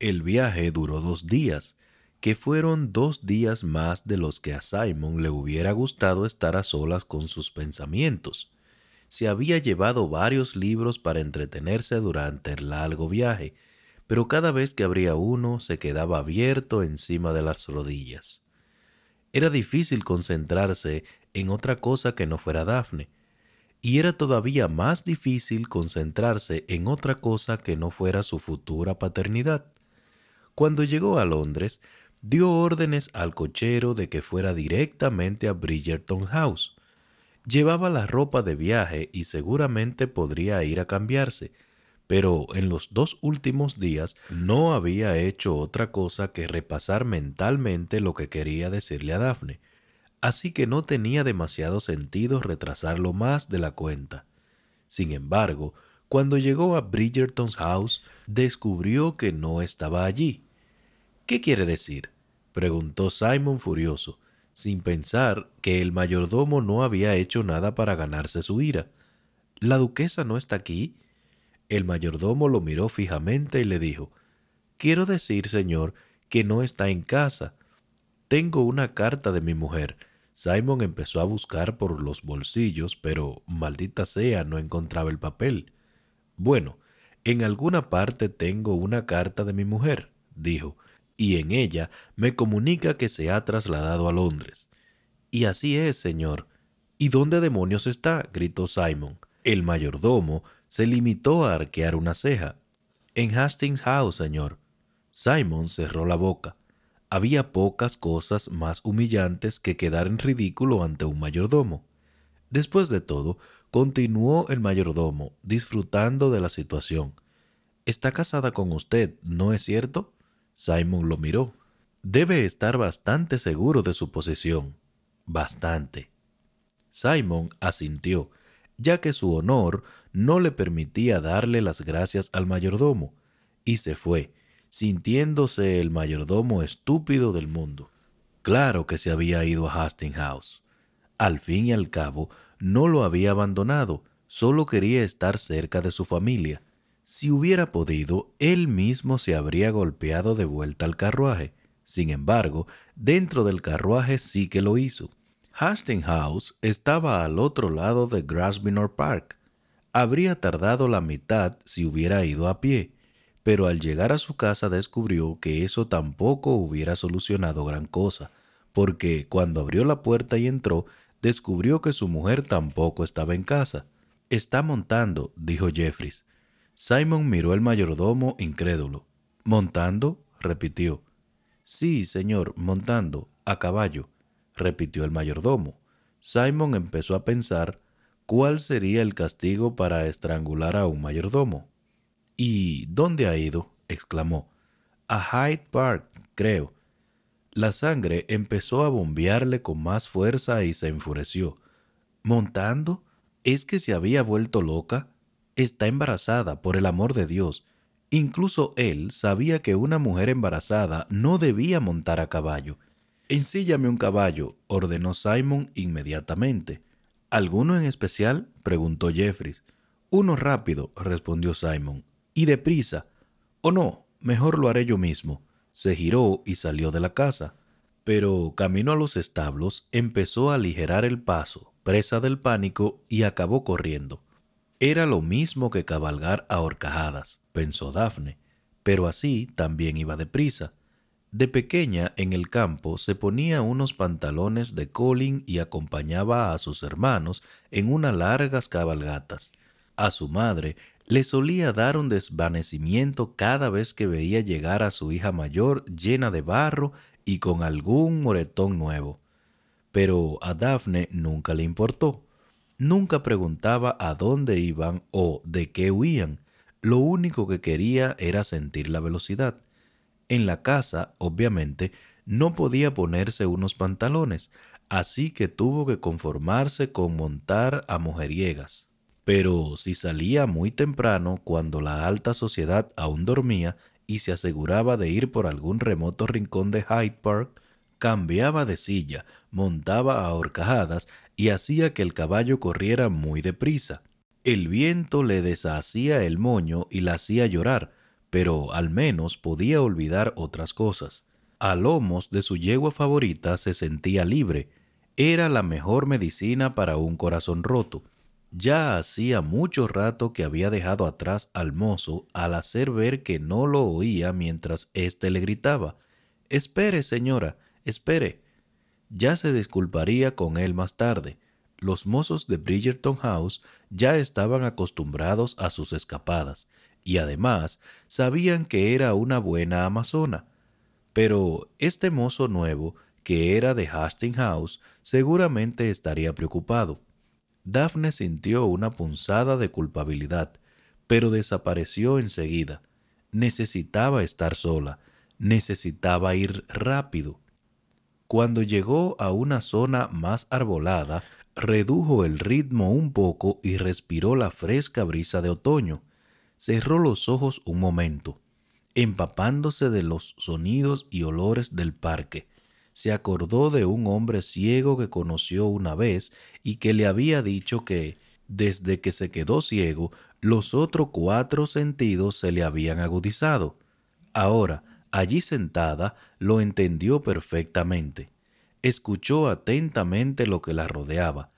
El viaje duró dos días, que fueron dos días más de los que a Simon le hubiera gustado estar a solas con sus pensamientos. Se había llevado varios libros para entretenerse durante el largo viaje, pero cada vez que abría uno se quedaba abierto encima de las rodillas. Era difícil concentrarse en otra cosa que no fuera Dafne, y era todavía más difícil concentrarse en otra cosa que no fuera su futura paternidad. Cuando llegó a Londres, dio órdenes al cochero de que fuera directamente a Bridgerton House. Llevaba la ropa de viaje y seguramente podría ir a cambiarse, pero en los dos últimos días no había hecho otra cosa que repasar mentalmente lo que quería decirle a Daphne, así que no tenía demasiado sentido retrasarlo más de la cuenta. Sin embargo, cuando llegó a Bridgerton's House, descubrió que no estaba allí. ¿Qué quiere decir? preguntó Simon furioso, sin pensar que el mayordomo no había hecho nada para ganarse su ira. ¿La duquesa no está aquí? El mayordomo lo miró fijamente y le dijo Quiero decir, señor, que no está en casa. Tengo una carta de mi mujer. Simon empezó a buscar por los bolsillos, pero maldita sea, no encontraba el papel. Bueno, en alguna parte tengo una carta de mi mujer, dijo, y en ella me comunica que se ha trasladado a Londres. Y así es, señor. ¿Y dónde demonios está? gritó Simon. El mayordomo se limitó a arquear una ceja. En Hastings House, señor. Simon cerró la boca. Había pocas cosas más humillantes que quedar en ridículo ante un mayordomo. Después de todo, Continuó el mayordomo, disfrutando de la situación. Está casada con usted, ¿no es cierto? Simon lo miró. Debe estar bastante seguro de su posición». Bastante. Simon asintió, ya que su honor no le permitía darle las gracias al mayordomo, y se fue, sintiéndose el mayordomo estúpido del mundo. Claro que se había ido a Hastings House. Al fin y al cabo, no lo había abandonado, solo quería estar cerca de su familia. Si hubiera podido, él mismo se habría golpeado de vuelta al carruaje. Sin embargo, dentro del carruaje sí que lo hizo. House estaba al otro lado de Grasminor Park. Habría tardado la mitad si hubiera ido a pie, pero al llegar a su casa descubrió que eso tampoco hubiera solucionado gran cosa, porque cuando abrió la puerta y entró, descubrió que su mujer tampoco estaba en casa. Está montando, dijo Jeffries. Simon miró al mayordomo incrédulo. ¿Montando? repitió. Sí, señor, montando, a caballo, repitió el mayordomo. Simon empezó a pensar cuál sería el castigo para estrangular a un mayordomo. ¿Y dónde ha ido? exclamó. A Hyde Park, creo la sangre empezó a bombearle con más fuerza y se enfureció. ¿Montando? ¿Es que se había vuelto loca? Está embarazada, por el amor de Dios. Incluso él sabía que una mujer embarazada no debía montar a caballo. Ensíllame un caballo, ordenó Simon inmediatamente. ¿Alguno en especial? preguntó Jeffries. Uno rápido, respondió Simon. Y deprisa. O no, mejor lo haré yo mismo se giró y salió de la casa, pero camino a los establos empezó a aligerar el paso, presa del pánico, y acabó corriendo. Era lo mismo que cabalgar a horcajadas, pensó Dafne, pero así también iba deprisa. De pequeña en el campo se ponía unos pantalones de colín y acompañaba a sus hermanos en unas largas cabalgatas. A su madre le solía dar un desvanecimiento cada vez que veía llegar a su hija mayor llena de barro y con algún moretón nuevo. Pero a Daphne nunca le importó. Nunca preguntaba a dónde iban o de qué huían. Lo único que quería era sentir la velocidad. En la casa, obviamente, no podía ponerse unos pantalones, así que tuvo que conformarse con montar a mujeriegas. Pero si salía muy temprano, cuando la alta sociedad aún dormía, y se aseguraba de ir por algún remoto rincón de Hyde Park, cambiaba de silla, montaba a horcajadas y hacía que el caballo corriera muy deprisa. El viento le deshacía el moño y la hacía llorar, pero al menos podía olvidar otras cosas. A lomos de su yegua favorita se sentía libre. Era la mejor medicina para un corazón roto. Ya hacía mucho rato que había dejado atrás al mozo al hacer ver que no lo oía mientras éste le gritaba. Espere, señora, espere. Ya se disculparía con él más tarde. Los mozos de Bridgerton House ya estaban acostumbrados a sus escapadas, y además sabían que era una buena amazona. Pero este mozo nuevo, que era de Hastings House, seguramente estaría preocupado. Daphne sintió una punzada de culpabilidad, pero desapareció enseguida. Necesitaba estar sola, necesitaba ir rápido. Cuando llegó a una zona más arbolada, redujo el ritmo un poco y respiró la fresca brisa de otoño. Cerró los ojos un momento, empapándose de los sonidos y olores del parque se acordó de un hombre ciego que conoció una vez y que le había dicho que, desde que se quedó ciego, los otros cuatro sentidos se le habían agudizado. Ahora, allí sentada, lo entendió perfectamente. Escuchó atentamente lo que la rodeaba.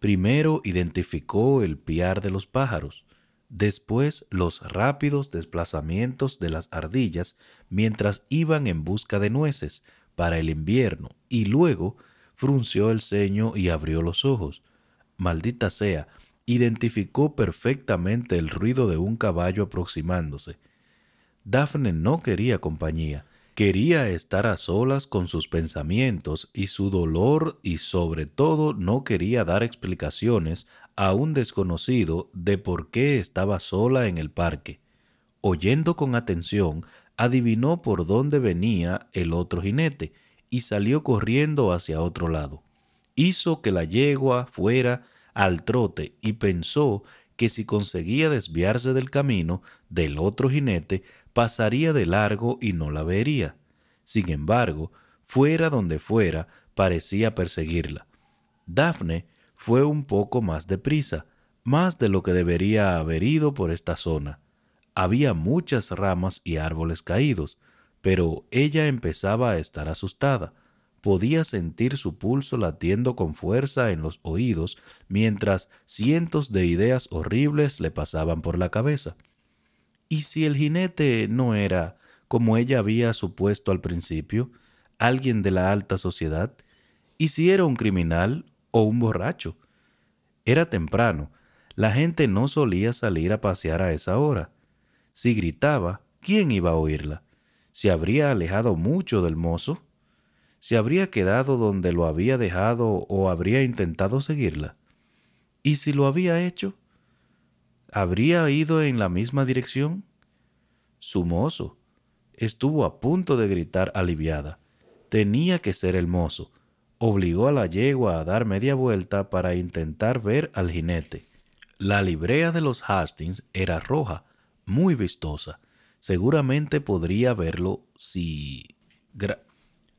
Primero identificó el piar de los pájaros, después los rápidos desplazamientos de las ardillas mientras iban en busca de nueces, para el invierno, y luego frunció el ceño y abrió los ojos. Maldita sea, identificó perfectamente el ruido de un caballo aproximándose. Dafne no quería compañía, quería estar a solas con sus pensamientos y su dolor y sobre todo no quería dar explicaciones a un desconocido de por qué estaba sola en el parque. Oyendo con atención adivinó por dónde venía el otro jinete y salió corriendo hacia otro lado. Hizo que la yegua fuera al trote y pensó que si conseguía desviarse del camino del otro jinete, pasaría de largo y no la vería. Sin embargo, fuera donde fuera, parecía perseguirla. Dafne fue un poco más deprisa, más de lo que debería haber ido por esta zona. Había muchas ramas y árboles caídos, pero ella empezaba a estar asustada. Podía sentir su pulso latiendo con fuerza en los oídos mientras cientos de ideas horribles le pasaban por la cabeza. ¿Y si el jinete no era, como ella había supuesto al principio, alguien de la alta sociedad? ¿Y si era un criminal o un borracho? Era temprano. La gente no solía salir a pasear a esa hora. Si gritaba, ¿quién iba a oírla? ¿Se habría alejado mucho del mozo? ¿Se habría quedado donde lo había dejado o habría intentado seguirla? ¿Y si lo había hecho? ¿Habría ido en la misma dirección? Su mozo. Estuvo a punto de gritar aliviada. Tenía que ser el mozo. Obligó a la yegua a dar media vuelta para intentar ver al jinete. La librea de los Hastings era roja, muy vistosa. Seguramente podría verlo si...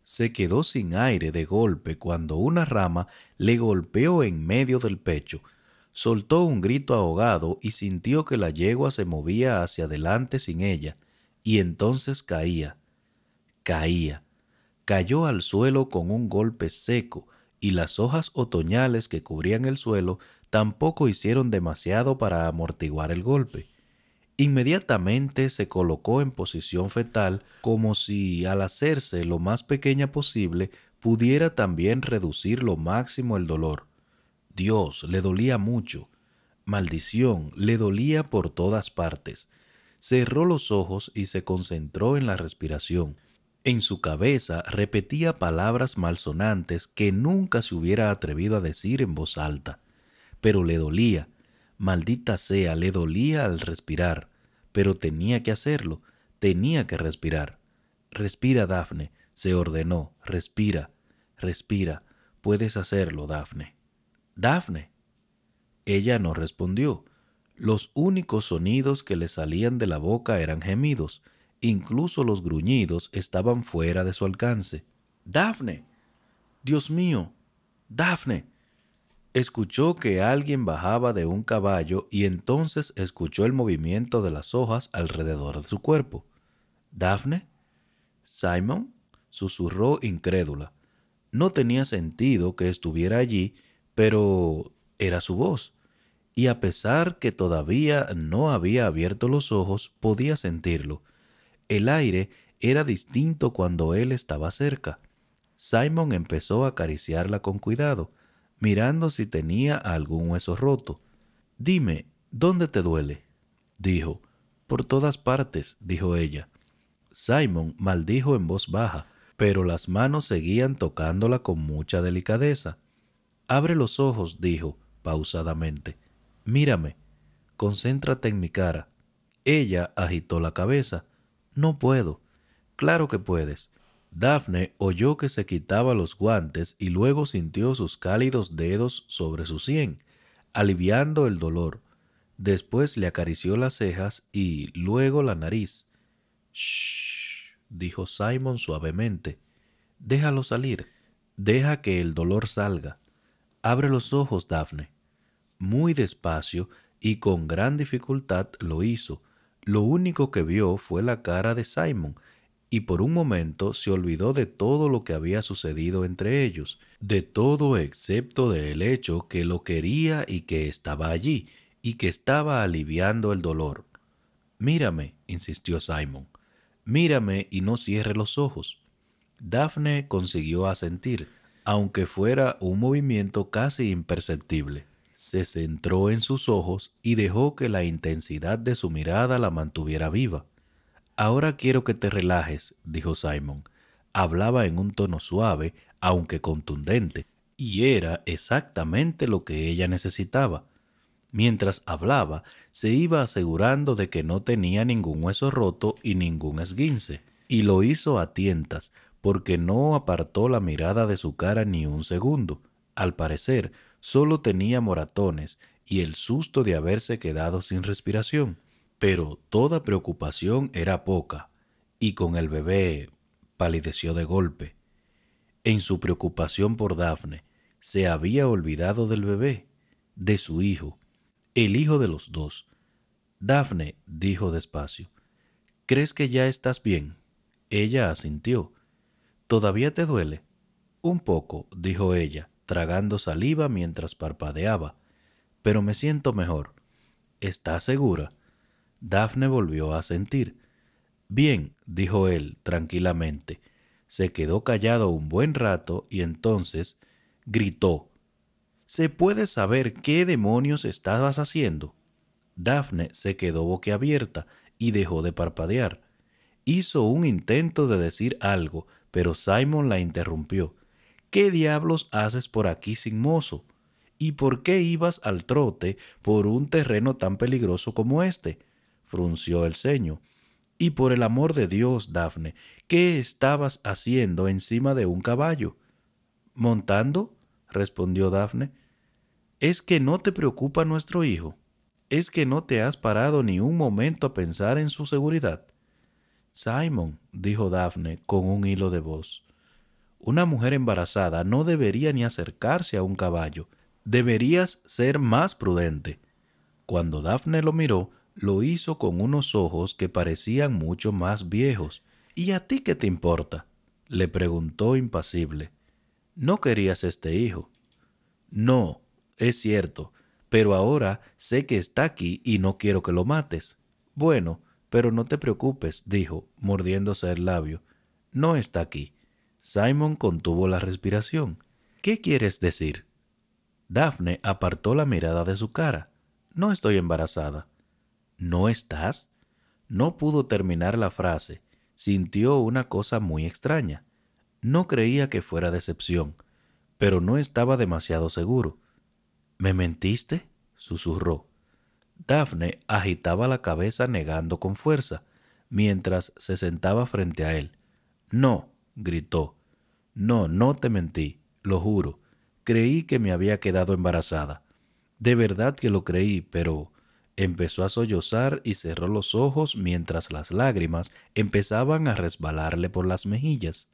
se quedó sin aire de golpe cuando una rama le golpeó en medio del pecho. Soltó un grito ahogado y sintió que la yegua se movía hacia adelante sin ella, y entonces caía, caía, cayó al suelo con un golpe seco, y las hojas otoñales que cubrían el suelo tampoco hicieron demasiado para amortiguar el golpe. Inmediatamente se colocó en posición fetal como si, al hacerse lo más pequeña posible, pudiera también reducir lo máximo el dolor. Dios le dolía mucho. Maldición, le dolía por todas partes. Cerró los ojos y se concentró en la respiración. En su cabeza repetía palabras malsonantes que nunca se hubiera atrevido a decir en voz alta. Pero le dolía, maldita sea, le dolía al respirar pero tenía que hacerlo, tenía que respirar. Respira, Dafne, se ordenó, respira, respira, puedes hacerlo, Dafne. Dafne. Ella no respondió. Los únicos sonidos que le salían de la boca eran gemidos, incluso los gruñidos estaban fuera de su alcance. Dafne. Dios mío. Dafne. Escuchó que alguien bajaba de un caballo y entonces escuchó el movimiento de las hojas alrededor de su cuerpo. ¿Daphne? Simon susurró incrédula. No tenía sentido que estuviera allí, pero era su voz. Y a pesar que todavía no había abierto los ojos, podía sentirlo. El aire era distinto cuando él estaba cerca. Simon empezó a acariciarla con cuidado mirando si tenía algún hueso roto. Dime, ¿dónde te duele? dijo. Por todas partes, dijo ella. Simon maldijo en voz baja, pero las manos seguían tocándola con mucha delicadeza. Abre los ojos, dijo, pausadamente. Mírame. Concéntrate en mi cara. Ella agitó la cabeza. No puedo. Claro que puedes. Daphne oyó que se quitaba los guantes y luego sintió sus cálidos dedos sobre su sien, aliviando el dolor. Después le acarició las cejas y luego la nariz. Shh, dijo Simon suavemente. Déjalo salir. Deja que el dolor salga. Abre los ojos, Dafne. Muy despacio y con gran dificultad lo hizo. Lo único que vio fue la cara de Simon, y por un momento se olvidó de todo lo que había sucedido entre ellos, de todo excepto del hecho que lo quería y que estaba allí, y que estaba aliviando el dolor. Mírame, insistió Simon, mírame y no cierre los ojos. Daphne consiguió asentir, aunque fuera un movimiento casi imperceptible. Se centró en sus ojos y dejó que la intensidad de su mirada la mantuviera viva. Ahora quiero que te relajes, dijo Simon. Hablaba en un tono suave, aunque contundente, y era exactamente lo que ella necesitaba. Mientras hablaba, se iba asegurando de que no tenía ningún hueso roto y ningún esguince, y lo hizo a tientas, porque no apartó la mirada de su cara ni un segundo. Al parecer, solo tenía moratones y el susto de haberse quedado sin respiración pero toda preocupación era poca, y con el bebé palideció de golpe. En su preocupación por Dafne, se había olvidado del bebé, de su hijo, el hijo de los dos. Dafne dijo despacio, ¿Crees que ya estás bien? Ella asintió. ¿Todavía te duele? Un poco, dijo ella, tragando saliva mientras parpadeaba, pero me siento mejor. ¿Estás segura? Daphne volvió a sentir. Bien, dijo él tranquilamente. Se quedó callado un buen rato y entonces gritó. ¿Se puede saber qué demonios estabas haciendo? Dafne se quedó boquiabierta y dejó de parpadear. Hizo un intento de decir algo, pero Simon la interrumpió. ¿Qué diablos haces por aquí sin mozo? ¿Y por qué ibas al trote por un terreno tan peligroso como este? frunció el ceño. Y por el amor de Dios, Dafne, ¿qué estabas haciendo encima de un caballo? Montando, respondió Dafne. ¿Es que no te preocupa nuestro hijo? ¿Es que no te has parado ni un momento a pensar en su seguridad? Simon, dijo Dafne con un hilo de voz, una mujer embarazada no debería ni acercarse a un caballo. Deberías ser más prudente. Cuando Dafne lo miró, lo hizo con unos ojos que parecían mucho más viejos. ¿Y a ti qué te importa? le preguntó impasible. No querías este hijo. No, es cierto, pero ahora sé que está aquí y no quiero que lo mates. Bueno, pero no te preocupes, dijo, mordiéndose el labio. No está aquí. Simon contuvo la respiración. ¿Qué quieres decir? Daphne apartó la mirada de su cara. No estoy embarazada. ¿No estás? No pudo terminar la frase. Sintió una cosa muy extraña. No creía que fuera decepción, pero no estaba demasiado seguro. ¿Me mentiste? susurró. Daphne agitaba la cabeza negando con fuerza, mientras se sentaba frente a él. No, gritó. No, no te mentí, lo juro. Creí que me había quedado embarazada. De verdad que lo creí, pero empezó a sollozar y cerró los ojos mientras las lágrimas empezaban a resbalarle por las mejillas.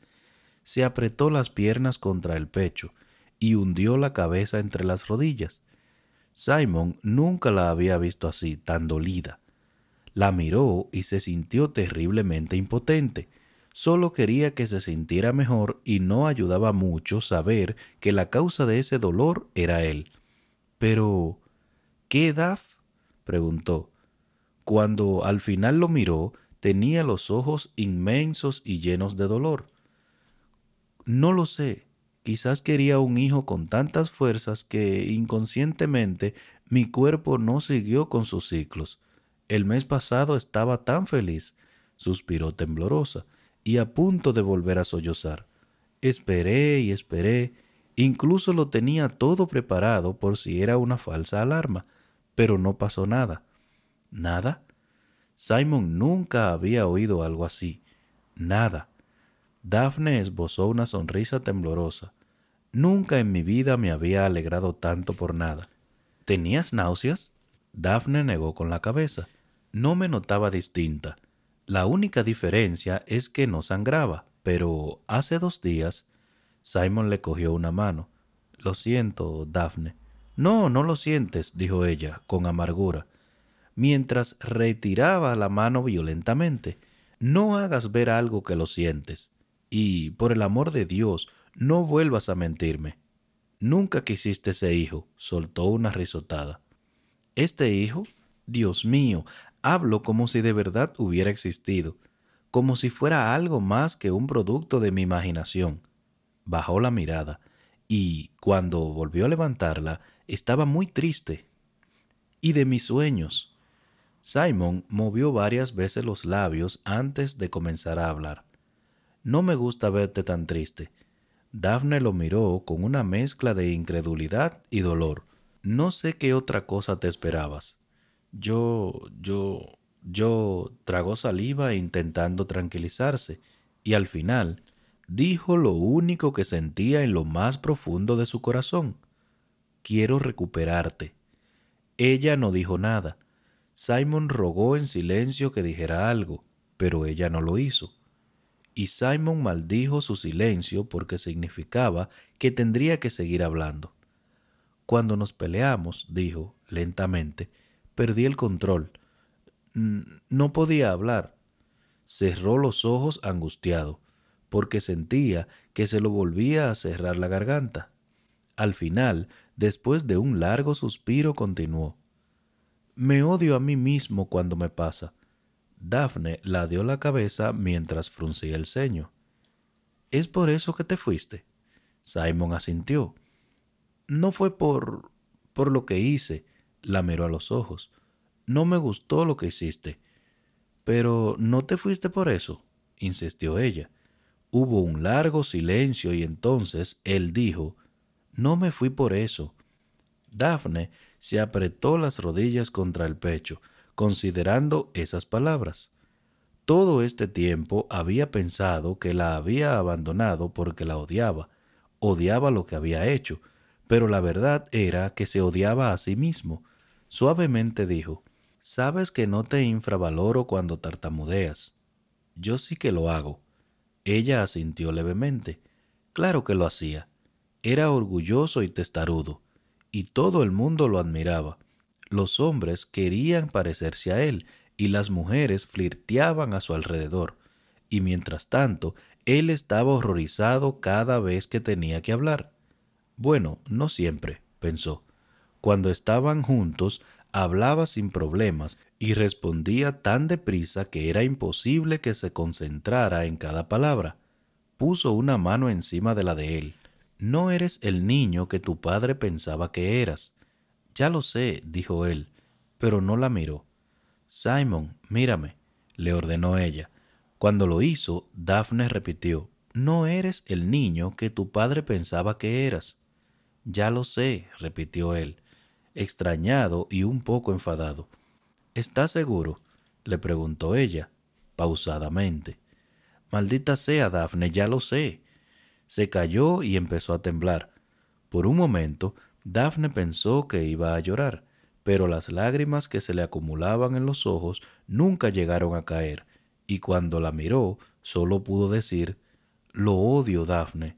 Se apretó las piernas contra el pecho y hundió la cabeza entre las rodillas. Simon nunca la había visto así, tan dolida. La miró y se sintió terriblemente impotente. Solo quería que se sintiera mejor y no ayudaba mucho saber que la causa de ese dolor era él. Pero... ¿Qué edad? preguntó. Cuando al final lo miró, tenía los ojos inmensos y llenos de dolor. No lo sé, quizás quería un hijo con tantas fuerzas que inconscientemente mi cuerpo no siguió con sus ciclos. El mes pasado estaba tan feliz, suspiró temblorosa y a punto de volver a sollozar. Esperé y esperé, incluso lo tenía todo preparado por si era una falsa alarma, pero no pasó nada. ¿Nada? Simon nunca había oído algo así. Nada. Daphne esbozó una sonrisa temblorosa. Nunca en mi vida me había alegrado tanto por nada. ¿Tenías náuseas? Daphne negó con la cabeza. No me notaba distinta. La única diferencia es que no sangraba, pero hace dos días Simon le cogió una mano. Lo siento, Daphne. No, no lo sientes, dijo ella, con amargura, mientras retiraba la mano violentamente. No hagas ver algo que lo sientes. Y, por el amor de Dios, no vuelvas a mentirme. Nunca quisiste ese hijo, soltó una risotada. ¿Este hijo? Dios mío, hablo como si de verdad hubiera existido, como si fuera algo más que un producto de mi imaginación. Bajó la mirada y, cuando volvió a levantarla, estaba muy triste. Y de mis sueños. Simon movió varias veces los labios antes de comenzar a hablar. No me gusta verte tan triste. Daphne lo miró con una mezcla de incredulidad y dolor. No sé qué otra cosa te esperabas. Yo, yo, yo tragó saliva intentando tranquilizarse y al final dijo lo único que sentía en lo más profundo de su corazón quiero recuperarte. Ella no dijo nada. Simon rogó en silencio que dijera algo, pero ella no lo hizo. Y Simon maldijo su silencio porque significaba que tendría que seguir hablando. Cuando nos peleamos, dijo lentamente, perdí el control. No podía hablar. Cerró los ojos angustiado, porque sentía que se lo volvía a cerrar la garganta. Al final, después de un largo suspiro, continuó. Me odio a mí mismo cuando me pasa. Dafne la dio la cabeza mientras fruncía el ceño. ¿Es por eso que te fuiste? Simon asintió. No fue por... por lo que hice. La miró a los ojos. No me gustó lo que hiciste. Pero no te fuiste por eso, insistió ella. Hubo un largo silencio y entonces él dijo, no me fui por eso. Dafne se apretó las rodillas contra el pecho, considerando esas palabras. Todo este tiempo había pensado que la había abandonado porque la odiaba, odiaba lo que había hecho, pero la verdad era que se odiaba a sí mismo. Suavemente dijo, Sabes que no te infravaloro cuando tartamudeas. Yo sí que lo hago. Ella asintió levemente. Claro que lo hacía. Era orgulloso y testarudo, y todo el mundo lo admiraba. Los hombres querían parecerse a él, y las mujeres flirteaban a su alrededor. Y mientras tanto, él estaba horrorizado cada vez que tenía que hablar. Bueno, no siempre, pensó. Cuando estaban juntos, hablaba sin problemas y respondía tan deprisa que era imposible que se concentrara en cada palabra. Puso una mano encima de la de él no eres el niño que tu padre pensaba que eras. Ya lo sé, dijo él, pero no la miró. Simon, mírame, le ordenó ella. Cuando lo hizo, Daphne repitió, No eres el niño que tu padre pensaba que eras. Ya lo sé, repitió él, extrañado y un poco enfadado. ¿Estás seguro? le preguntó ella, pausadamente. Maldita sea, Daphne, ya lo sé se cayó y empezó a temblar. Por un momento, Dafne pensó que iba a llorar, pero las lágrimas que se le acumulaban en los ojos nunca llegaron a caer, y cuando la miró, solo pudo decir Lo odio, Dafne.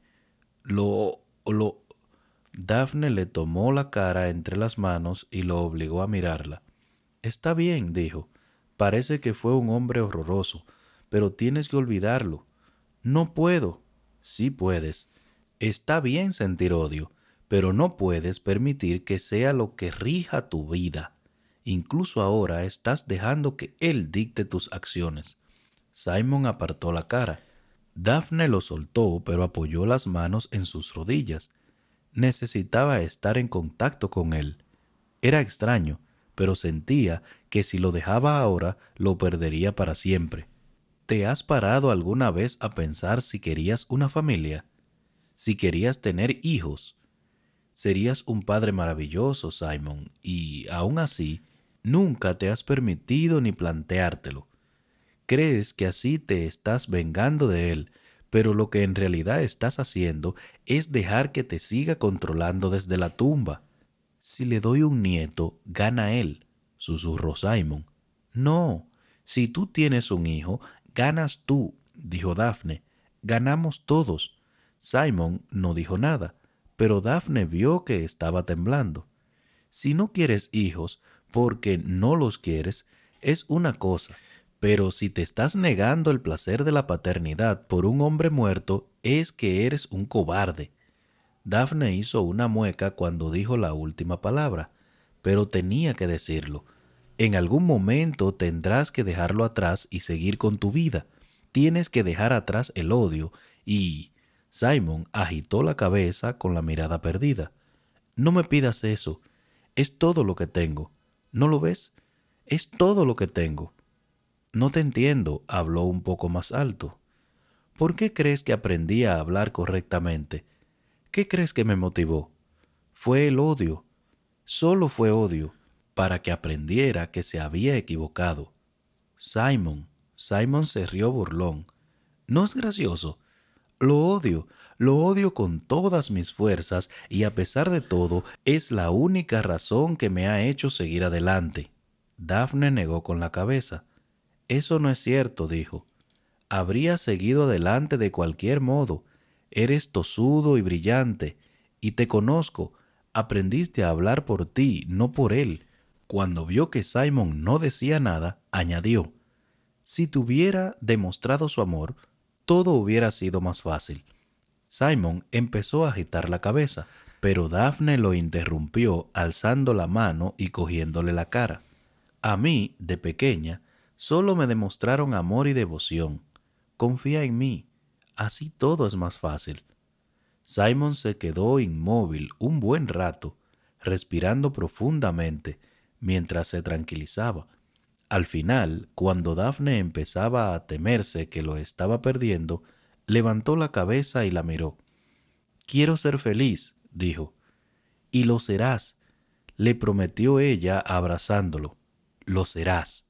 Lo. lo. Dafne le tomó la cara entre las manos y lo obligó a mirarla. Está bien, dijo. Parece que fue un hombre horroroso, pero tienes que olvidarlo. No puedo, sí puedes. Está bien sentir odio, pero no puedes permitir que sea lo que rija tu vida. Incluso ahora estás dejando que él dicte tus acciones. Simon apartó la cara. Daphne lo soltó, pero apoyó las manos en sus rodillas. Necesitaba estar en contacto con él. Era extraño, pero sentía que si lo dejaba ahora, lo perdería para siempre. ¿Te has parado alguna vez a pensar si querías una familia? Si querías tener hijos. Serías un padre maravilloso, Simon, y aún así, nunca te has permitido ni planteártelo. Crees que así te estás vengando de él, pero lo que en realidad estás haciendo es dejar que te siga controlando desde la tumba. Si le doy un nieto, gana él, susurró Simon. No, si tú tienes un hijo, Ganas tú, dijo Dafne, ganamos todos. Simon no dijo nada, pero Dafne vio que estaba temblando. Si no quieres hijos, porque no los quieres, es una cosa, pero si te estás negando el placer de la paternidad por un hombre muerto, es que eres un cobarde. Dafne hizo una mueca cuando dijo la última palabra, pero tenía que decirlo, en algún momento tendrás que dejarlo atrás y seguir con tu vida. Tienes que dejar atrás el odio y... Simon agitó la cabeza con la mirada perdida. No me pidas eso. Es todo lo que tengo. ¿No lo ves? Es todo lo que tengo. No te entiendo, habló un poco más alto. ¿Por qué crees que aprendí a hablar correctamente? ¿Qué crees que me motivó? Fue el odio. Solo fue odio para que aprendiera que se había equivocado. Simon, Simon se rió burlón. ¿No es gracioso? Lo odio, lo odio con todas mis fuerzas y a pesar de todo es la única razón que me ha hecho seguir adelante. Daphne negó con la cabeza. Eso no es cierto, dijo. Habría seguido adelante de cualquier modo. Eres tosudo y brillante, y te conozco. Aprendiste a hablar por ti, no por él. Cuando vio que Simon no decía nada, añadió, Si tuviera demostrado su amor, todo hubiera sido más fácil. Simon empezó a agitar la cabeza, pero Daphne lo interrumpió alzando la mano y cogiéndole la cara. A mí, de pequeña, solo me demostraron amor y devoción. Confía en mí, así todo es más fácil. Simon se quedó inmóvil un buen rato, respirando profundamente, mientras se tranquilizaba. Al final, cuando Dafne empezaba a temerse que lo estaba perdiendo, levantó la cabeza y la miró. Quiero ser feliz, dijo. Y lo serás, le prometió ella abrazándolo. Lo serás.